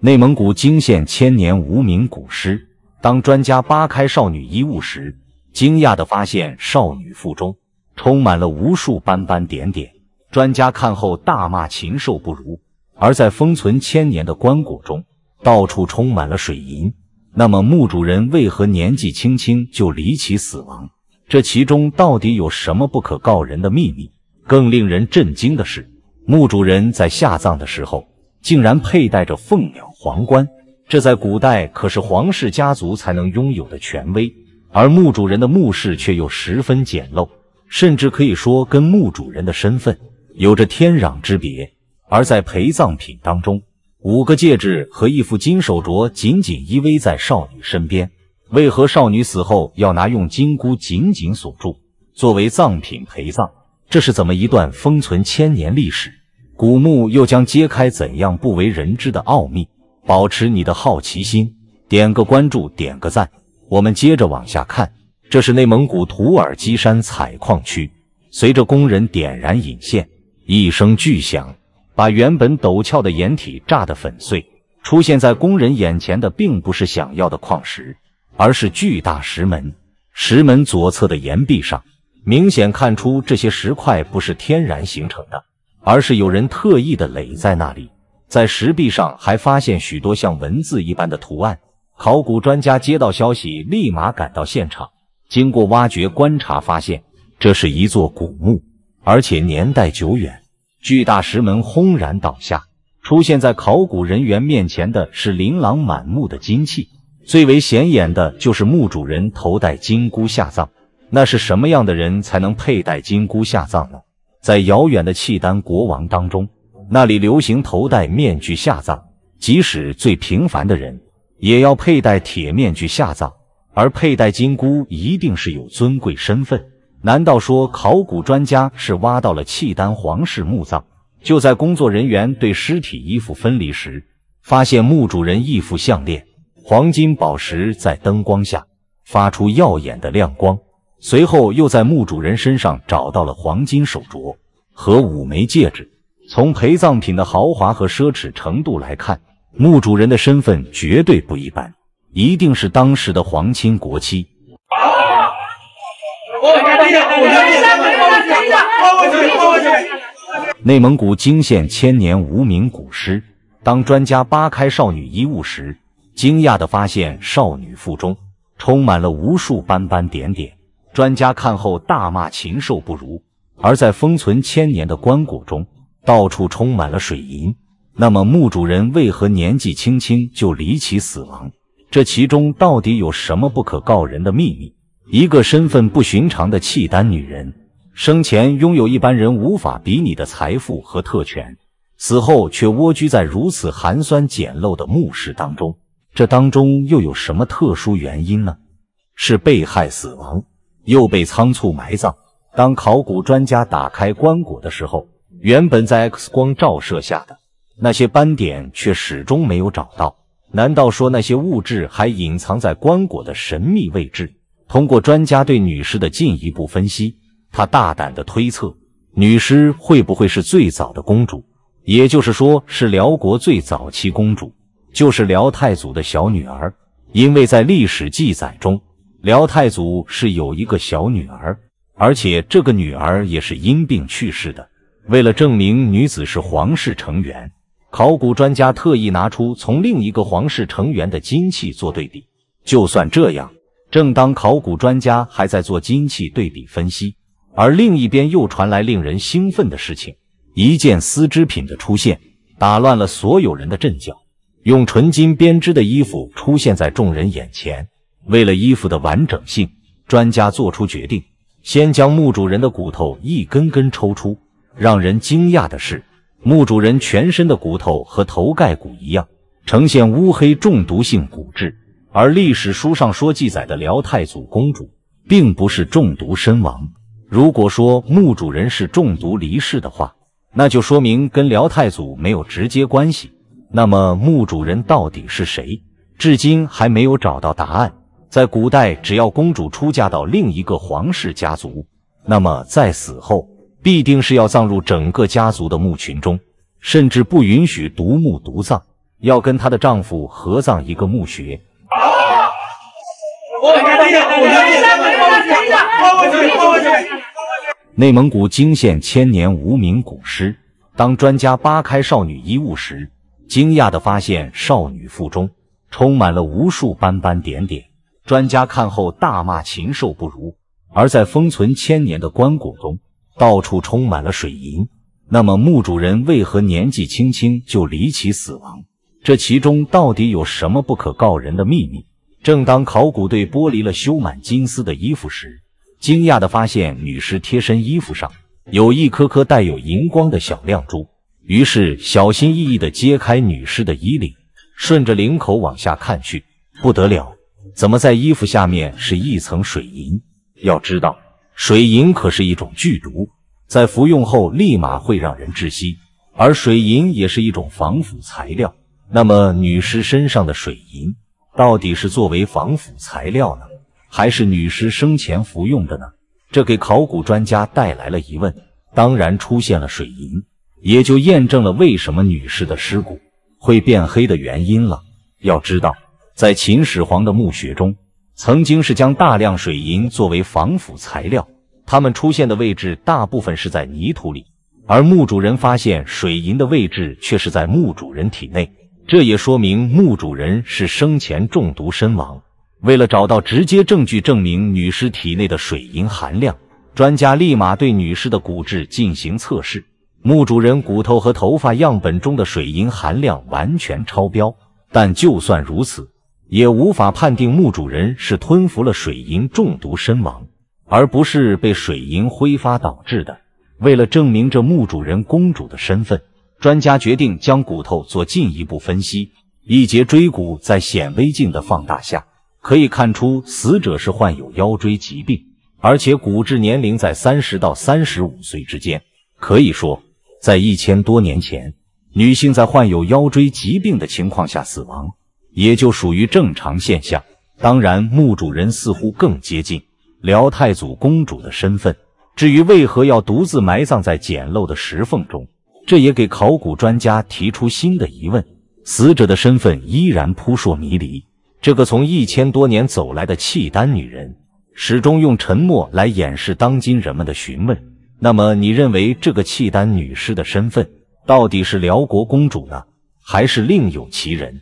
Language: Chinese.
内蒙古惊现千年无名古尸，当专家扒开少女衣物时，惊讶的发现少女腹中充满了无数斑斑点点。专家看后大骂禽兽不如。而在封存千年的棺椁中，到处充满了水银。那么墓主人为何年纪轻轻就离奇死亡？这其中到底有什么不可告人的秘密？更令人震惊的是，墓主人在下葬的时候竟然佩戴着凤鸟皇冠，这在古代可是皇室家族才能拥有的权威。而墓主人的墓室却又十分简陋，甚至可以说跟墓主人的身份有着天壤之别。而在陪葬品当中，五个戒指和一副金手镯紧紧依偎在少女身边。为何少女死后要拿用金箍紧紧锁住，作为葬品陪葬？这是怎么一段封存千年历史？古墓又将揭开怎样不为人知的奥秘？保持你的好奇心，点个关注，点个赞，我们接着往下看。这是内蒙古土尔基山采矿区，随着工人点燃引线，一声巨响，把原本陡峭的岩体炸得粉碎。出现在工人眼前的并不是想要的矿石，而是巨大石门。石门左侧的岩壁上。明显看出这些石块不是天然形成的，而是有人特意的垒在那里。在石壁上还发现许多像文字一般的图案。考古专家接到消息，立马赶到现场。经过挖掘观察，发现这是一座古墓，而且年代久远。巨大石门轰然倒下，出现在考古人员面前的是琳琅满目的金器，最为显眼的就是墓主人头戴金箍下葬。那是什么样的人才能佩戴金箍下葬呢？在遥远的契丹国王当中，那里流行头戴面具下葬，即使最平凡的人也要佩戴铁面具下葬。而佩戴金箍一定是有尊贵身份。难道说考古专家是挖到了契丹皇室墓葬？就在工作人员对尸体衣服分离时，发现墓主人一副项链，黄金宝石在灯光下发出耀眼的亮光。随后又在墓主人身上找到了黄金手镯和五枚戒指。从陪葬品的豪华和奢侈程度来看，墓主人的身份绝对不一般，一定是当时的皇亲国戚。内蒙古惊现千年无名古尸，当专家扒开少女衣物时，惊讶地发现少女腹中充满了无数斑斑点点。专家看后大骂禽兽不如，而在封存千年的棺椁中，到处充满了水银。那么墓主人为何年纪轻轻就离奇死亡？这其中到底有什么不可告人的秘密？一个身份不寻常的契丹女人，生前拥有一般人无法比拟的财富和特权，死后却蜗居在如此寒酸简陋的墓室当中，这当中又有什么特殊原因呢？是被害死亡？又被仓促埋葬。当考古专家打开棺椁的时候，原本在 X 光照射下的那些斑点却始终没有找到。难道说那些物质还隐藏在棺椁的神秘位置？通过专家对女尸的进一步分析，他大胆地推测，女尸会不会是最早的公主？也就是说，是辽国最早期公主，就是辽太祖的小女儿。因为在历史记载中。辽太祖是有一个小女儿，而且这个女儿也是因病去世的。为了证明女子是皇室成员，考古专家特意拿出从另一个皇室成员的金器做对比。就算这样，正当考古专家还在做金器对比分析，而另一边又传来令人兴奋的事情：一件丝织品的出现，打乱了所有人的阵脚。用纯金编织的衣服出现在众人眼前。为了衣服的完整性，专家做出决定，先将墓主人的骨头一根根抽出。让人惊讶的是，墓主人全身的骨头和头盖骨一样，呈现乌黑中毒性骨质。而历史书上说记载的辽太祖公主，并不是中毒身亡。如果说墓主人是中毒离世的话，那就说明跟辽太祖没有直接关系。那么墓主人到底是谁？至今还没有找到答案。在古代，只要公主出嫁到另一个皇室家族，那么在死后必定是要葬入整个家族的墓群中，甚至不允许独墓独葬，要跟她的丈夫合葬一个墓穴。内蒙古惊现千年无名古尸，当专家扒开少女衣物时，惊讶地发现少女腹中充满了无数斑斑点点。专家看后大骂禽兽不如，而在封存千年的棺椁中，到处充满了水银。那么墓主人为何年纪轻轻就离奇死亡？这其中到底有什么不可告人的秘密？正当考古队剥离了修满金丝的衣服时，惊讶地发现女尸贴身衣服上有一颗颗带有荧光的小亮珠。于是小心翼翼地揭开女尸的衣领，顺着领口往下看去，不得了。怎么在衣服下面是一层水银？要知道，水银可是一种剧毒，在服用后立马会让人窒息。而水银也是一种防腐材料。那么，女尸身上的水银到底是作为防腐材料呢，还是女尸生前服用的呢？这给考古专家带来了疑问。当然，出现了水银，也就验证了为什么女尸的尸骨会变黑的原因了。要知道。在秦始皇的墓穴中，曾经是将大量水银作为防腐材料。它们出现的位置大部分是在泥土里，而墓主人发现水银的位置却是在墓主人体内。这也说明墓主人是生前中毒身亡。为了找到直接证据证明女尸体内的水银含量，专家立马对女尸的骨质进行测试。墓主人骨头和头发样本中的水银含量完全超标，但就算如此。也无法判定墓主人是吞服了水银中毒身亡，而不是被水银挥发导致的。为了证明这墓主人公主的身份，专家决定将骨头做进一步分析。一节椎骨在显微镜的放大下，可以看出死者是患有腰椎疾病，而且骨质年龄在三十到三十五岁之间。可以说，在一千多年前，女性在患有腰椎疾病的情况下死亡。也就属于正常现象。当然，墓主人似乎更接近辽太祖公主的身份。至于为何要独自埋葬在简陋的石缝中，这也给考古专家提出新的疑问。死者的身份依然扑朔迷离。这个从一千多年走来的契丹女人，始终用沉默来掩饰当今人们的询问。那么，你认为这个契丹女尸的身份到底是辽国公主呢，还是另有其人？